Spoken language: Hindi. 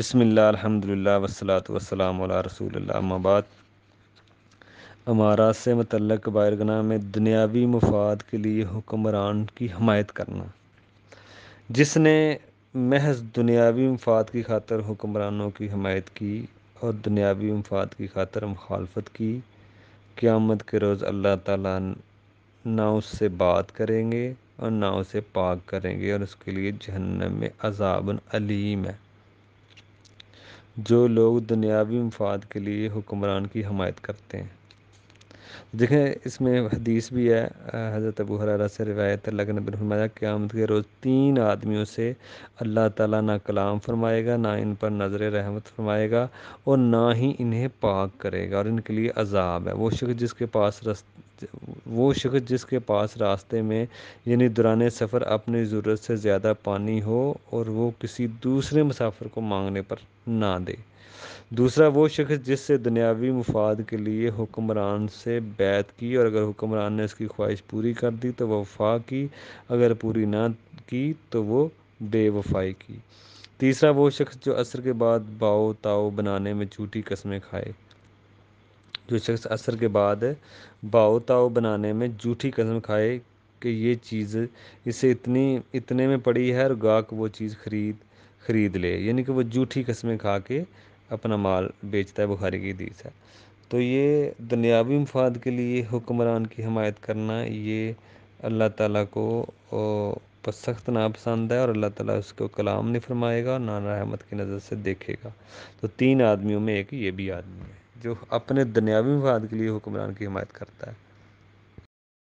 बिस्मिल्लाह अल्हम्दुलिल्लाह वसलात वसलाम रसूल मबाद अमारात से मतलब कबायर में दुनियावी मफाद के लिए हुक्मरान की हमायत करना जिसने महज दुनियावी मफाद की खातर हुक्मरानों की हमायत की और दुनियावी मफाद की खातर मुखालफत की क़्यामत के रोज़ अल्लाह ताला ना उससे बात करेंगे और ना उसे पाक करेंगे और उसके लिए जहन्नम में अजाबन अलीम है जो लोग दुनियावी मफाद के लिए हुक्मरान की हमायत करते हैं देखें इसमें हदीस भी है हज़रत अबू हरारा से रिवायत अल्लाह के नबी फरमाया क़्यामत के रोज़ तीन आदमियों से अल्लाह ताला ना कलाम फरमाएगा ना इन पर नज़र रहमत फरमाएगा और ना ही इन्हें पाक करेगा और इनके लिए अजाब है वो शख्स जिसके पास रस वो शख्स जिसके पास रास्ते में यानी दुरान सफ़र अपनी ज़रूरत से ज़्यादा पानी हो और वो किसी दूसरे मुसाफिर को मांगने पर ना दे दूसरा वो शख्स जिससे दुनियावी मफाद के लिए हुक्मरान से बैत की और अगर हुक्मरान ने उसकी ख्वाहिश पूरी कर दी तो वफा की अगर पूरी ना की तो वो बेवफाई की तीसरा वो शख्स जो असर के बाद बाओ ताओ बनाने में झूठी कस्में खाए जो शख्स असर के बाद भाव ताव बनाने में झूठी कसम खाए कि ये चीज़ इसे इतनी इतने में पड़ी है और गाहक वो चीज़ खरीद खरीद ले यानी कि वो झूठी कस्में खा के अपना माल बेचता है बुखारी की दीस है तो ये दुनियावी मफाद के लिए हुक्मरान की हमायत करना ये अल्लाह ताला को सख्त नापसंद है और अल्लाह ताला उसको कलाम नहीं फरमाएगा और ना रहमत की नज़र से देखेगा तो तीन आदमियों में एक ये भी आदमी है जो अपने दुनियावी मफाद के लिए हुक्मरान की हमायत करता है